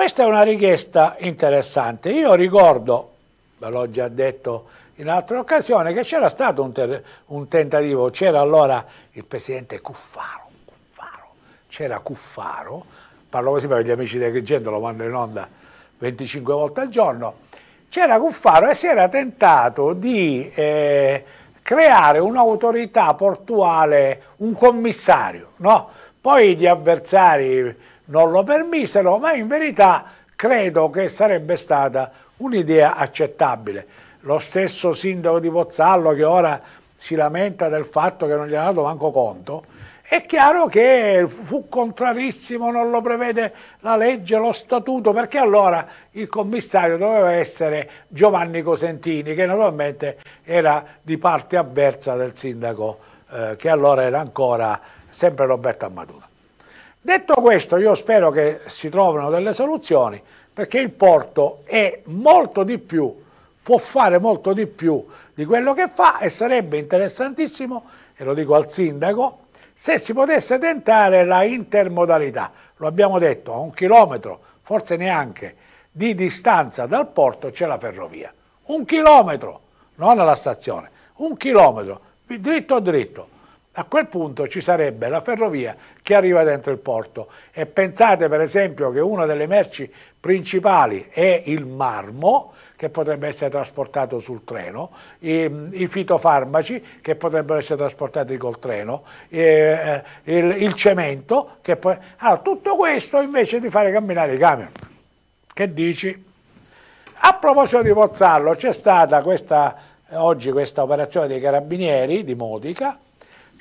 Questa è una richiesta interessante. Io ricordo, ve l'ho già detto in altre occasioni, che c'era stato un, un tentativo, c'era allora il presidente Cuffaro, Cuffaro c'era Cuffaro, parlo così perché gli amici di Agrigento, lo vanno in onda 25 volte al giorno, c'era Cuffaro e si era tentato di eh, creare un'autorità portuale, un commissario, no? Poi gli avversari non lo permisero, ma in verità credo che sarebbe stata un'idea accettabile. Lo stesso sindaco di Pozzallo che ora si lamenta del fatto che non gli ha dato manco conto, è chiaro che fu contrarissimo, non lo prevede la legge, lo statuto, perché allora il commissario doveva essere Giovanni Cosentini, che naturalmente era di parte avversa del sindaco, eh, che allora era ancora sempre Roberto Ammadura. Detto questo, io spero che si trovino delle soluzioni, perché il Porto è molto di più, può fare molto di più di quello che fa e sarebbe interessantissimo, e lo dico al sindaco, se si potesse tentare la intermodalità, lo abbiamo detto, a un chilometro, forse neanche, di distanza dal porto c'è la ferrovia. Un chilometro, non alla stazione, un chilometro, dritto dritto. A quel punto ci sarebbe la ferrovia che arriva dentro il porto e pensate per esempio che una delle merci principali è il marmo che potrebbe essere trasportato sul treno, i, i fitofarmaci che potrebbero essere trasportati col treno, eh, il, il, cemento che poi... Allora, ah, tutto questo invece di fare camminare i camion. Che dici? A proposito di Pozzallo, c'è stata questa, oggi questa operazione dei carabinieri di Modica,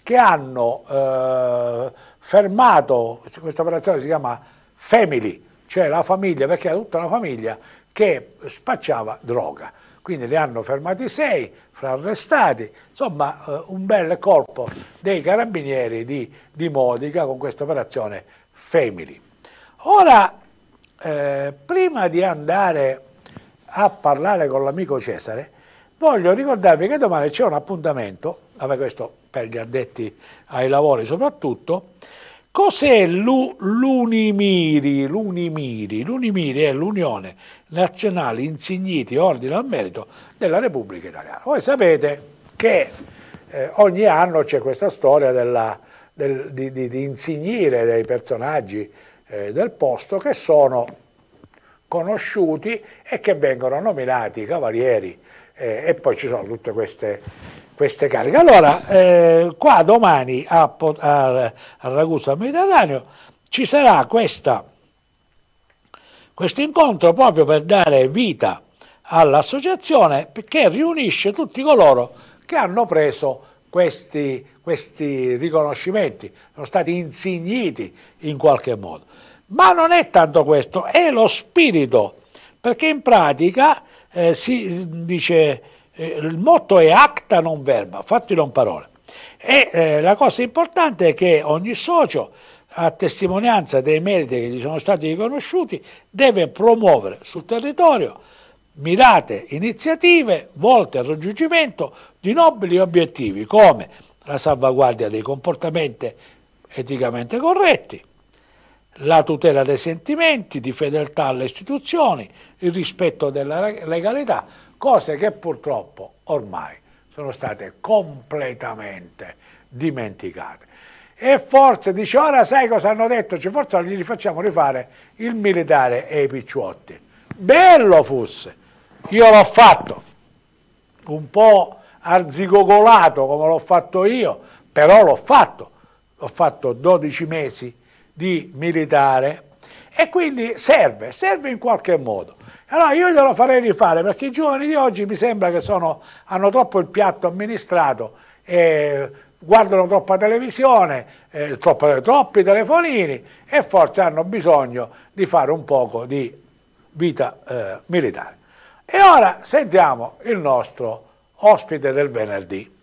che hanno eh, fermato, questa operazione si chiama Family, cioè la famiglia, perché era tutta una famiglia che spacciava droga. Quindi li hanno fermati sei, fra arrestati, insomma eh, un bel colpo dei carabinieri di, di Modica con questa operazione Family. Ora, eh, prima di andare a parlare con l'amico Cesare, voglio ricordarvi che domani c'è un appuntamento, vabbè questo per gli addetti ai lavori soprattutto, cos'è l'Unimiri? L'Unimiri, L'Unimiri è l'Unione Nazionale Insigniti Ordine al Merito della Repubblica Italiana. Voi sapete che eh, ogni anno c'è questa storia della, del, di, di, di, insignire dei personaggi eh, del posto che sono conosciuti e che vengono nominati cavalieri eh, e poi ci sono tutte queste, queste cariche. Allora, eh, qua domani a, a, Ragusa Mediterraneo ci sarà questo incontro proprio per dare vita all'associazione che riunisce tutti coloro che hanno preso questi, questi riconoscimenti, sono stati insigniti in qualche modo. Ma non è tanto questo, è lo spirito, perché in pratica eh, si dice, eh, il motto è acta non verba, fatti non parole. E eh, la cosa importante è che ogni socio, a testimonianza dei meriti che gli sono stati riconosciuti, deve promuovere sul territorio mirate iniziative volte al raggiungimento di nobili obiettivi come la salvaguardia dei comportamenti eticamente corretti, la tutela dei sentimenti, di fedeltà alle istituzioni, il rispetto della legalità, cose che purtroppo ormai sono state completamente dimenticate. E forse dice, ora sai cosa hanno detto? Cioè, forse non gli facciamo rifare il militare e i picciotti. Bello fosse, io l'ho fatto, un po' arzigogolato come l'ho fatto io, però l'ho fatto, ho fatto 12 mesi di militare e quindi serve, serve in qualche modo. Allora io glielo farei rifare perché i giovani di oggi mi sembra che sono, hanno troppo il piatto amministrato, eh, guardano troppa televisione, eh, troppo, troppi telefonini e forse hanno bisogno di fare un poco di vita eh, militare. E ora sentiamo il nostro ospite del venerdì.